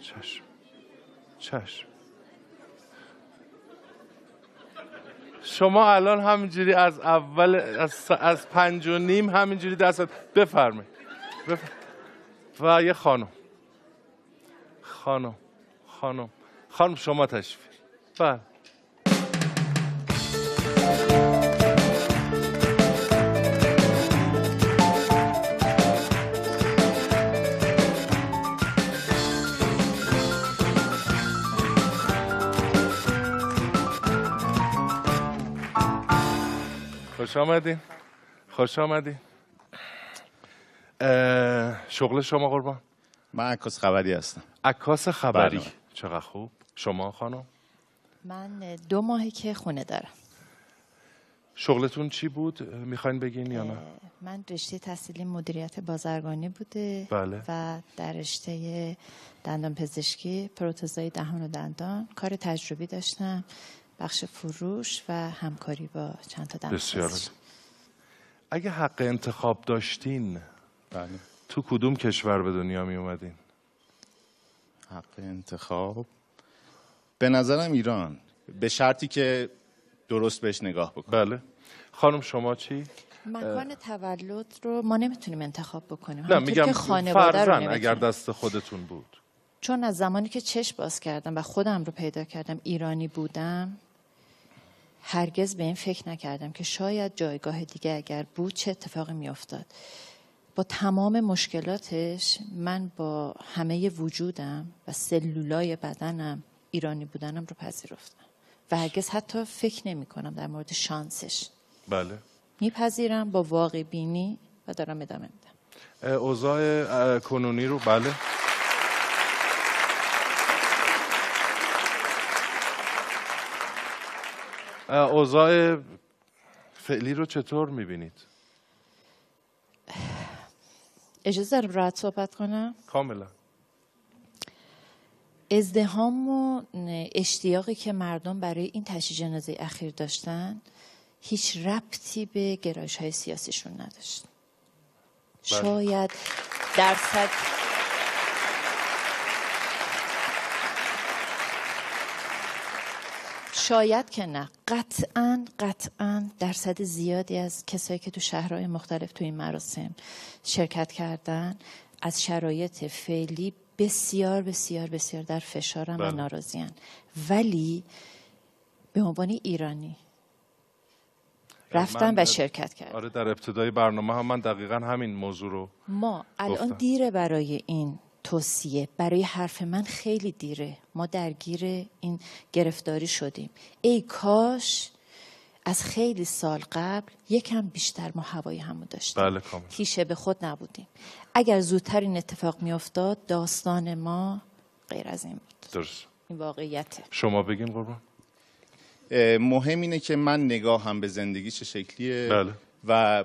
چشم چشم شما الان همینجوری از اول از, از پنج و نیم همینجوری دست بفرمایید بفرم. و یه خانم خانم خانم خانم شما تشفیر بله خوش آمدین خوش آمدی شغل شما قربان من عکاس خبری هستم عکاس خبری بله. چقدر خوب شما خانم من دو ماهی که خونه دارم شغلتون چی بود میخواین بگین یا نه من رشته تحصیلی مدیریت بازرگانی بوده بله. و در رشته دندان پزشکی پروتزای دهان و دندان کار تجربی داشتم بخش فروش و همکاری با چند تا بسیار اگه حق انتخاب داشتین بله. تو کدوم کشور به دنیا می اومدین؟ حق انتخاب به نظرم ایران به شرطی که درست بهش نگاه بکنیم بله خانم شما چی؟ مکان تولد رو ما نمیتونیم انتخاب بکنیم نه میگم که خانواده رو اگر دست خودتون بود چون از زمانی که چشم باز کردم و خودم رو پیدا کردم ایرانی بودم هرگز به این فکر نکردم که شاید جایگاه دیگه اگر بود چه اتفاقی افتاد. با تمام مشکلاتش من با همه وجودم و سلولای بدنم ایرانی بودنم رو پذیرفتم و هرگز حتی فکر نمی کنم در مورد شانسش بله میپذیرم با واقع بینی و دارم ادامه میدم اوضاع کنونی رو بله اوضاع فعلی رو چطور میبینید؟ اجازه دارم راحت صحبت کنم؟ کاملا ازدهام و اشتیاقی که مردم برای این تشی جنازه اخیر داشتن هیچ ربطی به گرایش های سیاسیشون نداشت بله. شاید درصد شاید که نه قطعا قطعا درصد زیادی از کسایی که تو شهرهای مختلف تو این مراسم شرکت کردن از شرایط فعلی بسیار بسیار بسیار در فشارم و بله. ناراضیان ولی به عنوان ایرانی رفتن و شرکت کردن آره در ابتدای برنامه هم من دقیقا همین موضوع رو ما الان دیره برای این توصیه برای حرف من خیلی دیره ما درگیر این گرفتاری شدیم ای کاش از خیلی سال قبل یکم بیشتر ما هوای همو داشتیم بله کیشه به خود نبودیم اگر زودتر این اتفاق میافتاد داستان ما غیر از این بود درست این واقعیته شما بگین قربان مهم اینه که من نگاه هم به زندگی چه شکلیه بله. و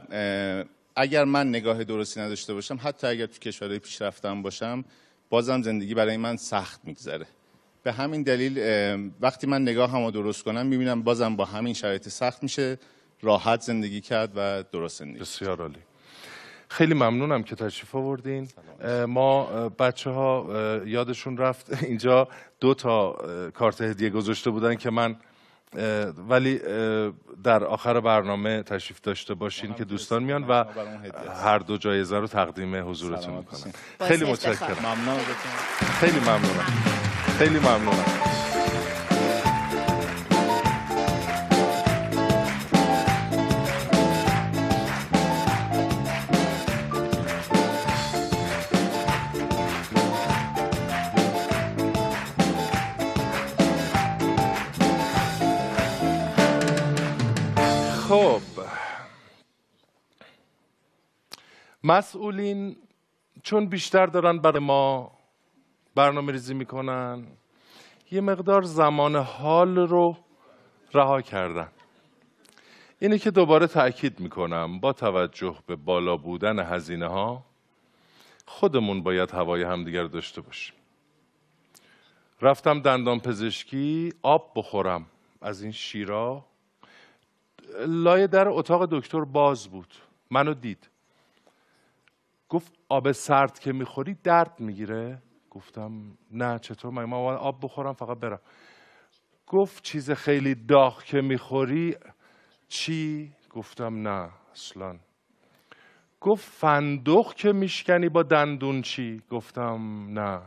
اگر من نگاه درستی نداشته باشم حتی اگر تو کشورهای پیشرفتم باشم بازم زندگی برای من سخت میگذره به همین دلیل وقتی من نگاه هم درست کنم میبینم بازم با همین شرایط سخت میشه راحت زندگی کرد و درست زندگی بسیار عالی خیلی ممنونم که تشریف آوردین ما بچه ها یادشون رفت اینجا دو تا کارت هدیه گذاشته بودن که من ولی در آخر برنامه تشریف داشته باشین که دوستان میان و هر دو جایزه رو تقدیم حضورتون میکنن خیلی متشکرم خیلی ممنونم خیلی ممنونم مسئولین چون بیشتر دارن برای ما برنامه ریزی میکنن یه مقدار زمان حال رو رها کردن اینه که دوباره تاکید میکنم با توجه به بالا بودن هزینه ها خودمون باید هوای همدیگر داشته باشیم رفتم دندان پزشکی آب بخورم از این شیرا لایه در اتاق دکتر باز بود منو دید گفت آب سرد که میخوری درد میگیره گفتم نه چطور من آب بخورم فقط برم گفت چیز خیلی داغ که میخوری چی گفتم نه اصلا گفت فندق که میشکنی با دندون چی گفتم نه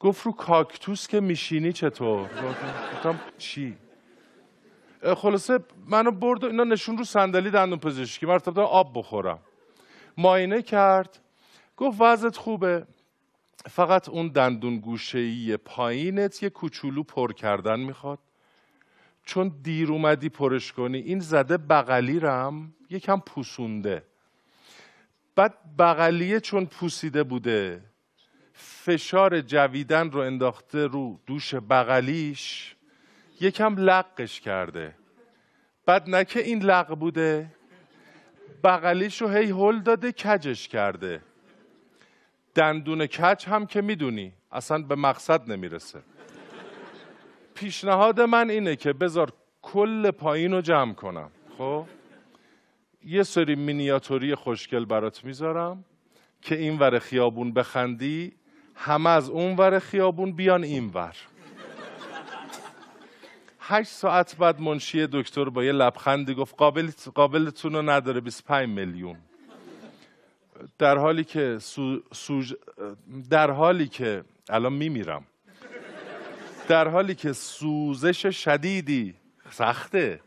گفت رو کاکتوس که میشینی چطور گفتم چی خلاصه منو برد اینا نشون رو صندلی دندون پزشکی من آب بخورم ماینه کرد گفت وضعت خوبه فقط اون دندون گوشه‌ای پایینت یه کوچولو پر کردن میخواد چون دیر اومدی پرش کنی این زده بغلی رم یکم پوسونده بعد بغلیه چون پوسیده بوده فشار جویدن رو انداخته رو دوش بغلیش یکم لقش کرده بعد نکه این لق بوده بغلیشو هی هل داده کجش کرده دندون کج هم که میدونی اصلا به مقصد نمیرسه پیشنهاد من اینه که بذار کل پایین رو جمع کنم خب یه سری مینیاتوری خوشگل برات میذارم که این ور خیابون بخندی همه از اون ور خیابون بیان این ور هشت ساعت بعد منشی دکتر با یه لبخندی گفت قابل قابلتون رو نداره 25 میلیون در حالی که سو، در حالی که الان میمیرم در حالی که سوزش شدیدی سخته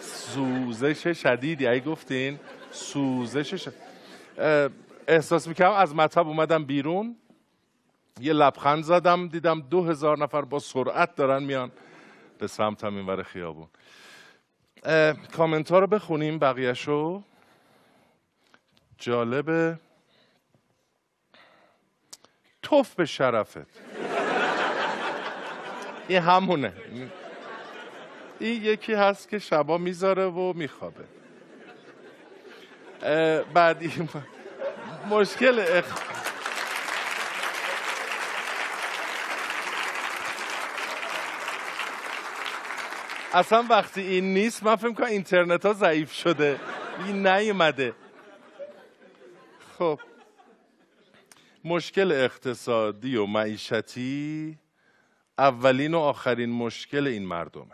سوزش شدیدی ای گفتین سوزش احساس میکنم از مطب اومدم بیرون یه لبخند زدم دیدم دو هزار نفر با سرعت دارن میان به سمت هم اینور خیابون کامنت ها رو بخونیم بقیهشو جالبه توف به شرفت این همونه این یکی هست که شبا میذاره و میخوابه این مشکل اخ... اصلا وقتی این نیست من فکر کنم اینترنت ها ضعیف شده این نیومده خب مشکل اقتصادی و معیشتی اولین و آخرین مشکل این مردمه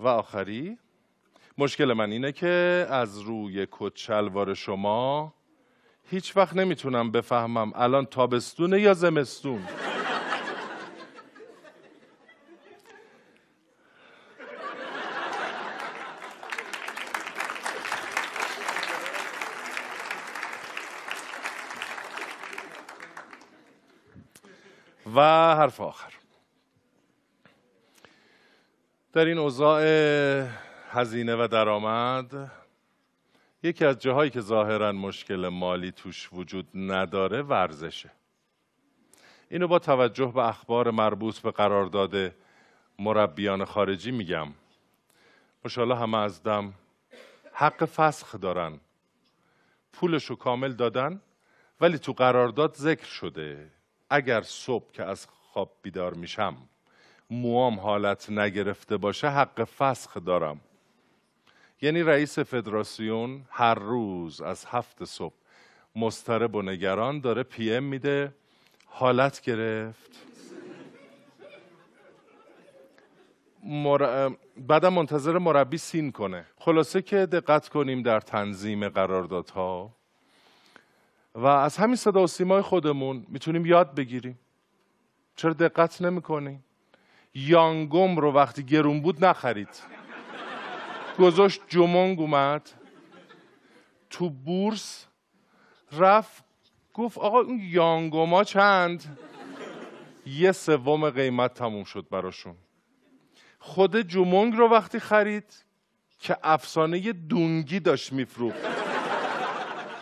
و آخری مشکل من اینه که از روی کچلوار شما هیچ وقت نمیتونم بفهمم الان تابستونه یا زمستون و حرف آخر در این اوضاع هزینه و درآمد یکی از جاهایی که ظاهرا مشکل مالی توش وجود نداره ورزشه اینو با توجه به اخبار مربوط به قرارداد مربیان خارجی میگم مشالله همه از دم حق فسخ دارن پولشو کامل دادن ولی تو قرارداد ذکر شده اگر صبح که از خواب بیدار میشم موام حالت نگرفته باشه حق فسخ دارم یعنی رئیس فدراسیون هر روز از هفت صبح مسترب و نگران داره پی ام میده حالت گرفت مر... بعدم منتظر مربی سین کنه خلاصه که دقت کنیم در تنظیم قراردادها و از همین صدا و سیمای خودمون میتونیم یاد بگیریم چرا دقت نمیکنیم یانگوم رو وقتی گرون بود نخرید گذاشت جمونگ اومد تو بورس رفت گفت آقا اون یانگوما چند یه سوم قیمت تموم شد براشون خود جومونگ رو وقتی خرید که افسانه دونگی داشت میفروخت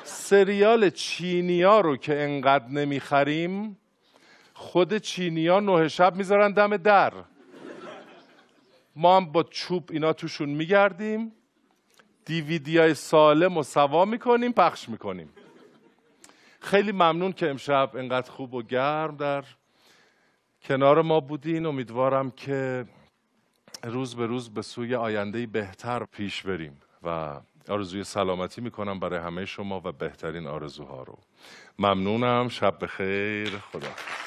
سریال چینیا رو که انقدر نمیخریم خود چینیا نه شب میذارن دم در ما هم با چوب اینا توشون میگردیم دیویدی های سالم و سوا میکنیم پخش میکنیم خیلی ممنون که امشب انقدر خوب و گرم در کنار ما بودین امیدوارم که روز به روز به سوی آینده بهتر پیش بریم و آرزوی سلامتی میکنم برای همه شما و بهترین آرزوها رو ممنونم شب بخیر خدا